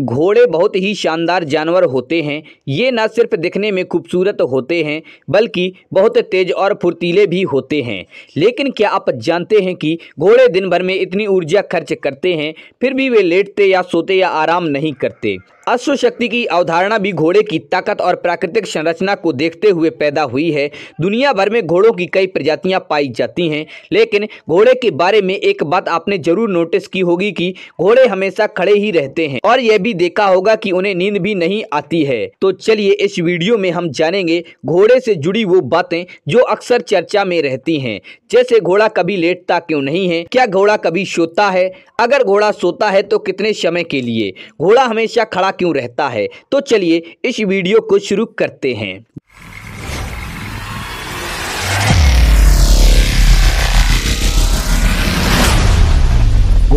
घोड़े बहुत ही शानदार जानवर होते हैं ये न सिर्फ दिखने में खूबसूरत होते हैं बल्कि बहुत तेज और फुर्तीले भी होते हैं लेकिन क्या आप जानते हैं कि घोड़े दिन भर में इतनी ऊर्जा खर्च करते हैं फिर भी वे लेटते या सोते या आराम नहीं करते अश्व शक्ति की अवधारणा भी घोड़े की ताकत और प्राकृतिक संरचना को देखते हुए पैदा हुई है दुनिया भर में घोड़ों की कई प्रजातियां पाई जाती हैं लेकिन घोड़े के बारे में एक बात आपने जरूर नोटिस की होगी कि घोड़े हमेशा खड़े ही रहते हैं और यह भी देखा होगा कि उन्हें नींद भी नहीं आती है तो चलिए इस वीडियो में हम जानेंगे घोड़े से जुड़ी वो बातें जो अक्सर चर्चा में रहती हैं जैसे घोड़ा कभी लेटता क्यों नहीं है क्या घोड़ा कभी सोता है अगर घोड़ा सोता है तो कितने समय के लिए घोड़ा हमेशा खड़ा क्यों रहता है तो चलिए इस वीडियो को शुरू करते हैं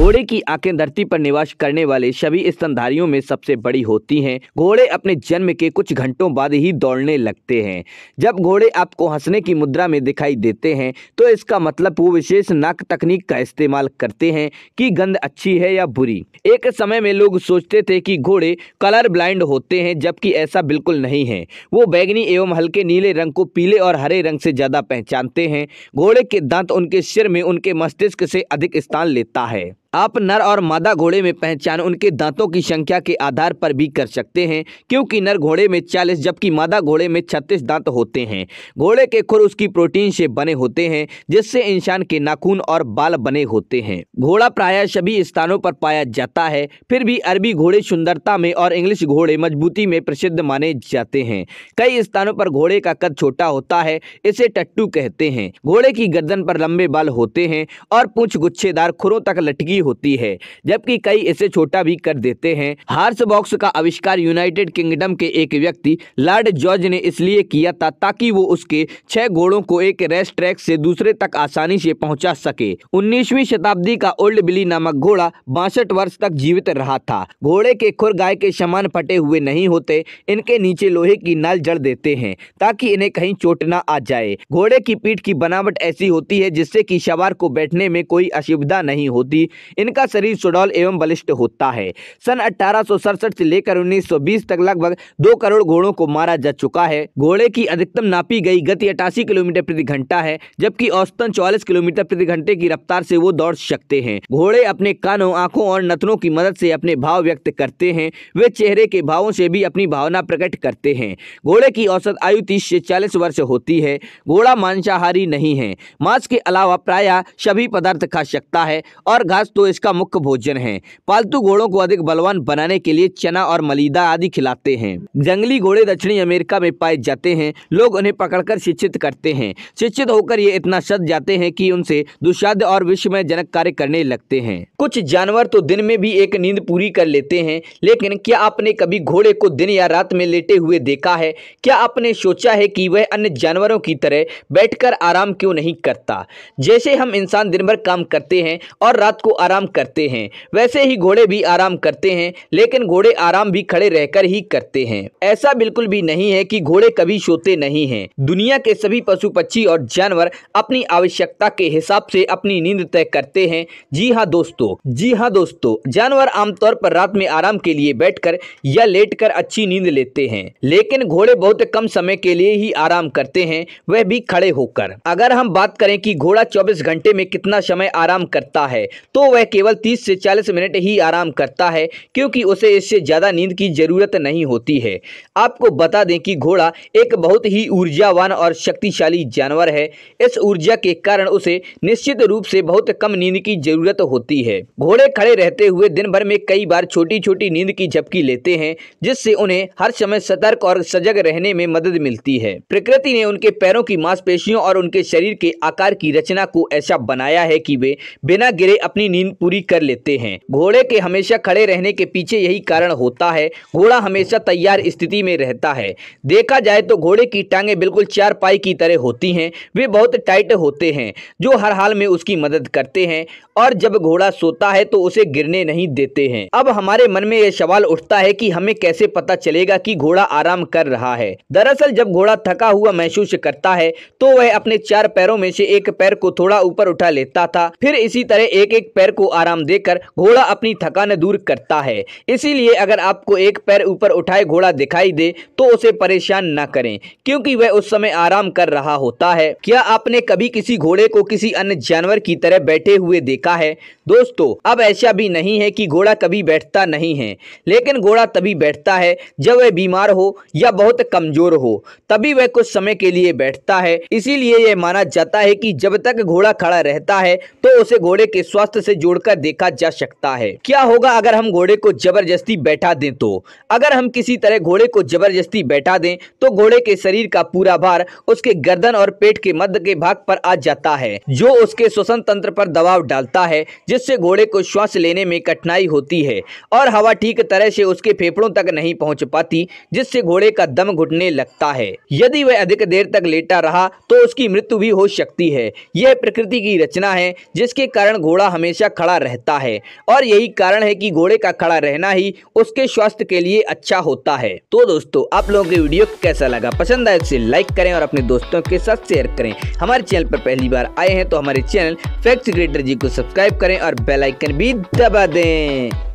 घोड़े की आंखें धरती पर निवास करने वाले सभी स्तनधारियों में सबसे बड़ी होती हैं घोड़े अपने जन्म के कुछ घंटों बाद ही दौड़ने लगते हैं जब घोड़े आपको हंसने की मुद्रा में दिखाई देते हैं तो इसका मतलब वो विशेष नाक तकनीक का इस्तेमाल करते हैं कि गंध अच्छी है या बुरी एक समय में लोग सोचते थे कि घोड़े कलर ब्लाइंड होते हैं जबकि ऐसा बिल्कुल नहीं है वो बैगनी एवं हल्के नीले रंग को पीले और हरे रंग से ज़्यादा पहचानते हैं घोड़े के दांत उनके सिर में उनके मस्तिष्क से अधिक स्थान लेता है आप नर और मादा घोड़े में पहचान उनके दांतों की संख्या के आधार पर भी कर सकते हैं क्योंकि नर घोड़े में 40 जबकि मादा घोड़े में 36 दांत होते हैं घोड़े के खुर उसकी प्रोटीन से बने होते हैं जिससे इंसान के नाखून और बाल बने होते हैं घोड़ा प्रायः सभी स्थानों पर पाया जाता है फिर भी अरबी घोड़े सुंदरता में और इंग्लिश घोड़े मजबूती में प्रसिद्ध माने जाते हैं कई स्थानों पर घोड़े का कद छोटा होता है इसे टट्टू कहते हैं घोड़े की गर्दन पर लंबे बाल होते हैं और पूछ गुच्छेदार खुरों तक लटकी होती है जबकि कई इसे छोटा भी कर देते हैं हार्स बॉक्स का आविष्कार यूनाइटेड किंगडम के एक व्यक्ति लॉर्ड जॉर्ज ने इसलिए किया था ताकि वो उसके छह घोड़ों को एक रेस ट्रैक से दूसरे तक आसानी से पहुंचा सके उन्नीसवी शताब्दी का ओल्ड बिली नामक घोड़ा बासठ वर्ष तक जीवित रहा था घोड़े के खुर गाय के समान फटे हुए नहीं होते इनके नीचे लोहे की नाल जड़ देते हैं ताकि इन्हें कहीं चोट न आ जाए घोड़े की पीठ की बनावट ऐसी होती है जिससे की सवार को बैठने में कोई असुविधा नहीं होती इनका शरीर सुडौल एवं बलिष्ठ होता है सन अठारह से लेकर 1920 तक लगभग दो करोड़ घोड़ों को मारा जा चुका है घोड़े की अधिकतम नापी गई गति अठासी किलोमीटर प्रति घंटा है जबकि औसतन चौवालीस किलोमीटर प्रति घंटे की रफ्तार से वो दौड़ सकते हैं घोड़े अपने कानों आंखों और नथनों की मदद से अपने भाव व्यक्त करते हैं वे चेहरे के भावों से भी अपनी भावना प्रकट करते हैं घोड़े की औसत आयु तीस से चालीस वर्ष होती है घोड़ा मांसाहारी नहीं है मांस के अलावा प्राय सभी पदार्थ खा सकता है और घास तो तो इसका मुख्य भोजन है पालतू घोड़ों को अधिक बलवान बनाने के लिए चना और मलिदा आदि खिलाते हैं जंगली घोड़े दक्षिणी अमेरिका में पाए जाते हैं लोग उन्हें पकड़कर शिक्षित करते हैं शिक्षित होकर ये इतना सज जाते हैं कि उनसे दुष्साध्य और विस्मय जनक कार्य करने लगते हैं कुछ जानवर तो दिन में भी एक नींद पूरी कर लेते हैं लेकिन क्या आपने कभी घोड़े को दिन या रात में लेटे हुए देखा है क्या आपने सोचा है कि वह अन्य जानवरों की तरह बैठकर आराम क्यों नहीं करता जैसे हम इंसान दिन भर काम करते हैं और रात को आराम आराम करते हैं वैसे ही घोड़े भी आराम करते हैं लेकिन घोड़े आराम भी खड़े रहकर ही करते हैं ऐसा बिल्कुल भी नहीं है कि घोड़े कभी सोते नहीं हैं दुनिया के सभी पशु पक्षी और जानवर अपनी आवश्यकता के हिसाब से अपनी नींद तय करते हैं जी हाँ दोस्तों जी हाँ दोस्तों जानवर आमतौर पर रात में आराम के लिए कर या कर अच्छी नींद लेते हैं लेकिन घोड़े बहुत कम समय के लिए ही आराम करते हैं वह भी खड़े होकर अगर हम बात करें कि घोड़ा 24 घंटे में कितना समय आराम करता है तो वह वह केवल 30 से 40 मिनट ही आराम करता है क्योंकि उसे इससे ज़्यादा नींद की ज़रूरत नहीं होती है आपको बता दें कि घोड़ा एक बहुत ही ऊर्जावान और शक्तिशाली जानवर है इस ऊर्जा के कारण उसे निश्चित रूप से बहुत कम नींद की ज़रूरत होती है घोड़े खड़े रहते हुए दिन भर में कई बार छोटी छोटी नींद की झपकी लेते हैं जिससे उन्हें हर समय सतर्क और सजग रहने में मदद मिलती है प्रकृति ने उनके पैरों की मांसपेशियों और उनके शरीर के आकार की रचना को ऐसा बनाया है कि वे बिना गिरे अपनी नींद मांग पूरी कर लेते हैं घोड़े के हमेशा खड़े रहने के पीछे यही कारण होता है घोड़ा हमेशा तैयार स्थिति में रहता है देखा जाए तो घोड़े की टांगे बिल्कुल चार पाई की तरह होती हैं वे बहुत टाइट होते हैं जो हर हाल में उसकी मदद करते हैं और जब घोड़ा सोता है तो उसे गिरने नहीं देते हैं अब हमारे मन में यह सवाल उठता है कि हमें कैसे पता चलेगा कि घोड़ा आराम कर रहा है दरअसल जब घोड़ा थका हुआ महसूस करता है तो वह अपने चार पैरों में से एक पैर को थोड़ा ऊपर उठा लेता था फिर इसी तरह एक एक पैर पैर को आराम देकर घोड़ा अपनी थकान दूर करता है इसीलिए अगर आपको एक पैर ऊपर उठाए घोड़ा दिखाई दे तो उसे परेशान न करें क्योंकि वह उस समय आराम कर रहा होता है क्या आपने कभी किसी घोड़े को किसी अन्य जानवर की तरह बैठे हुए देखा है दोस्तों अब ऐसा भी नहीं है कि घोड़ा कभी बैठता नहीं है लेकिन घोड़ा तभी बैठता है जब वह बीमार हो या बहुत कमजोर हो तभी वह कुछ समय के लिए बैठता है इसीलिए यह माना जाता है कि जब तक घोड़ा खड़ा रहता है तो उसे घोड़े के स्वास्थ्य से जोड़कर देखा जा सकता है क्या होगा अगर हम घोड़े को जबरदस्ती बैठा दें तो अगर हम किसी तरह घोड़े को जबरदस्ती बैठा दें तो घोड़े के शरीर का पूरा भार उसके गर्दन और पेट के मध्य के भाग पर आ जाता है जो उसके श्वसन तंत्र पर दबाव डालता है जिससे घोड़े को श्वास लेने में कठिनाई होती है और हवा ठीक तरह से उसके फेफड़ों तक नहीं पहुँच पाती जिससे घोड़े का दम घुटने लगता है यदि वह अधिक देर तक लेटा रहा तो उसकी मृत्यु भी हो सकती है यह प्रकृति की रचना है जिसके कारण घोड़ा हमेशा खड़ा रहता है और यही कारण है कि घोड़े का खड़ा रहना ही उसके स्वास्थ्य के लिए अच्छा होता है तो दोस्तों आप लोगों के वीडियो कैसा लगा पसंद आए उसे तो लाइक करें और अपने दोस्तों के साथ शेयर करें हमारे चैनल पर पहली बार आए हैं तो हमारे चैनल फैक्ट क्रिएटर जी को सब्सक्राइब करें और बेलाइकन भी दबा दें